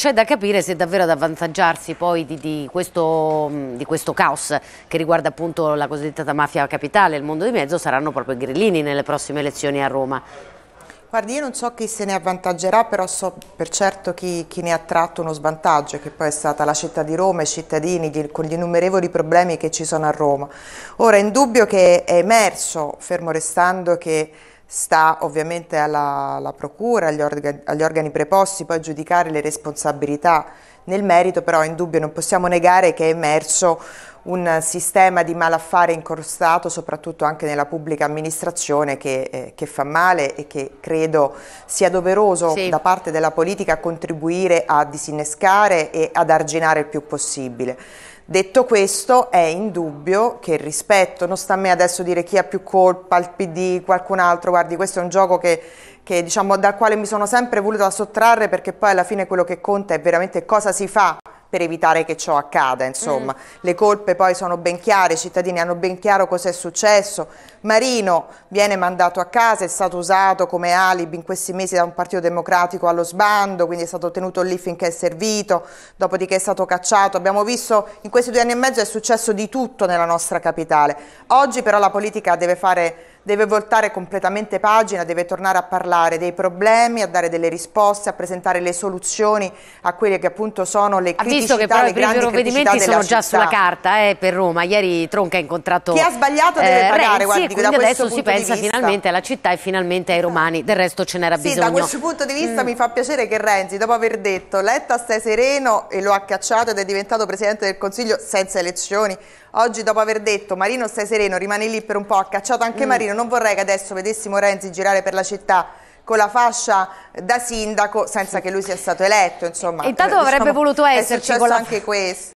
c'è da capire se davvero ad avvantaggiarsi poi di, di, questo, mm, di, questo, caos che riguarda appunto la cosiddetta mafia capitale, il mondo di mezzo, saranno proprio i grillini nelle prossime elezioni a Roma. Guardi, io non so chi se ne avvantaggerà, però so per certo chi, chi, ne ha tratto uno svantaggio, che poi è stata la città di Roma, i cittadini, gli, con gli innumerevoli problemi che ci sono a Roma. Ora, è indubbio che è emerso, fermo restando, che sta ovviamente alla, alla procura, agli, orga, agli, organi preposti, poi a giudicare le responsabilità nel merito, però in dubbio non possiamo negare che è emerso un sistema di malaffare incrostato, soprattutto anche nella pubblica amministrazione, che, eh, che fa male e che credo sia doveroso sì. da parte della politica contribuire a disinnescare e ad arginare il più possibile. Detto questo, è indubbio che il rispetto, non sta a me adesso dire chi ha più colpa, il PD, qualcun altro, guardi, questo è un gioco che, che, diciamo, dal quale mi sono sempre voluta sottrarre perché poi alla fine quello che conta è veramente cosa si fa per evitare che ciò accada. Insomma. Mm. Le colpe poi sono ben chiare, i cittadini hanno ben chiaro cosa è successo. Marino viene mandato a casa, è stato usato come alibi in questi mesi da un partito democratico allo sbando, quindi è stato tenuto lì finché è servito, dopodiché è stato cacciato. Abbiamo visto in questi due anni e mezzo è successo di tutto nella nostra capitale. Oggi però la politica deve fare deve voltare completamente pagina, deve tornare a parlare dei problemi, a dare delle risposte, a presentare le soluzioni a quelle che appunto sono le ha criticità, visto che però le i grandi provvedimenti sono già città. sulla carta eh, per Roma, ieri Tronca ha incontrato Chi ha sbagliato eh, deve eh, pagare, Renzi, guardi, e quindi adesso si pensa finalmente alla città e finalmente ai romani, del resto ce n'era sì, bisogno. da questo punto di vista mm. mi fa piacere che Renzi, dopo aver detto Letta stai sereno e lo ha cacciato ed è diventato Presidente del Consiglio senza elezioni, oggi dopo aver detto Marino stai sereno, rimani lì per un po', ha cacciato anche mm. Marino Marino, non vorrei che adesso vedessimo Renzi girare per la città con la fascia da sindaco senza che lui sia stato eletto. Insomma, intanto eh, diciamo, avrebbe voluto esserci. È successo anche questo.